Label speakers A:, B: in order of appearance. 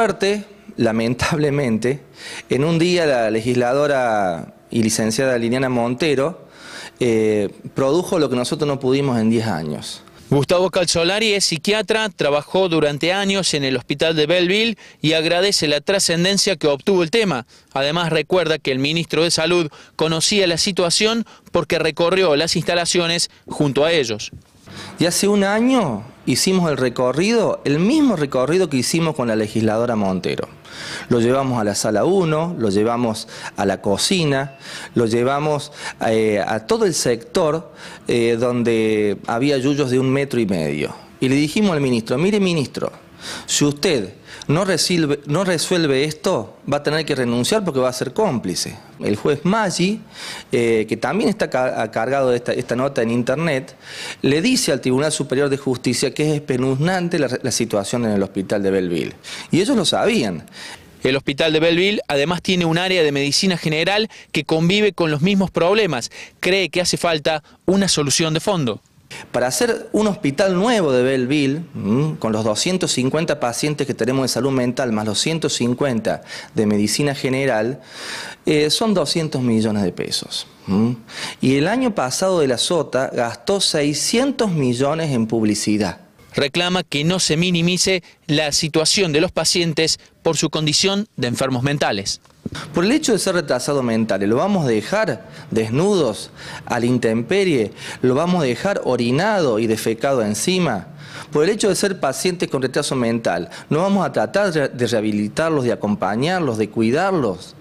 A: Suerte, lamentablemente, en un día la legisladora y licenciada Liliana Montero eh, produjo lo que nosotros no pudimos en 10 años.
B: Gustavo Calzolari es psiquiatra, trabajó durante años en el hospital de Belleville y agradece la trascendencia que obtuvo el tema. Además recuerda que el ministro de Salud conocía la situación porque recorrió las instalaciones junto a ellos.
A: Y hace un año hicimos el recorrido, el mismo recorrido que hicimos con la legisladora Montero. Lo llevamos a la sala 1, lo llevamos a la cocina, lo llevamos eh, a todo el sector eh, donde había yuyos de un metro y medio. Y le dijimos al ministro, mire ministro, si usted no, resuelve, esto, va a tener que renunciar porque va a ser cómplice. El juez Maggi, eh, que también está cargado de esta, nota en Internet, le dice al Tribunal Superior de Justicia que es espeluznante la, la situación en el hospital de Belleville. Y ellos lo
B: sabían. El hospital de Belleville además tiene un área de medicina general que convive con los mismos problemas. Cree que hace falta una solución de fondo. Para hacer
A: un hospital nuevo de Belleville, con los 250 pacientes que tenemos de salud mental, más los 150 de medicina general, eh, son 200 millones de pesos. Y el año pasado de la SOTA gastó 600 millones en publicidad.
B: Reclama que no se minimice la situación de los pacientes por su condición de enfermos mentales.
A: Por el hecho de ser retrasado mental, ¿lo vamos a dejar desnudos al intemperie? ¿Lo vamos a dejar orinado y defecado encima? Por el hecho de ser pacientes con retraso mental, ¿no vamos a tratar de rehabilitarlos, de acompañarlos, de cuidarlos?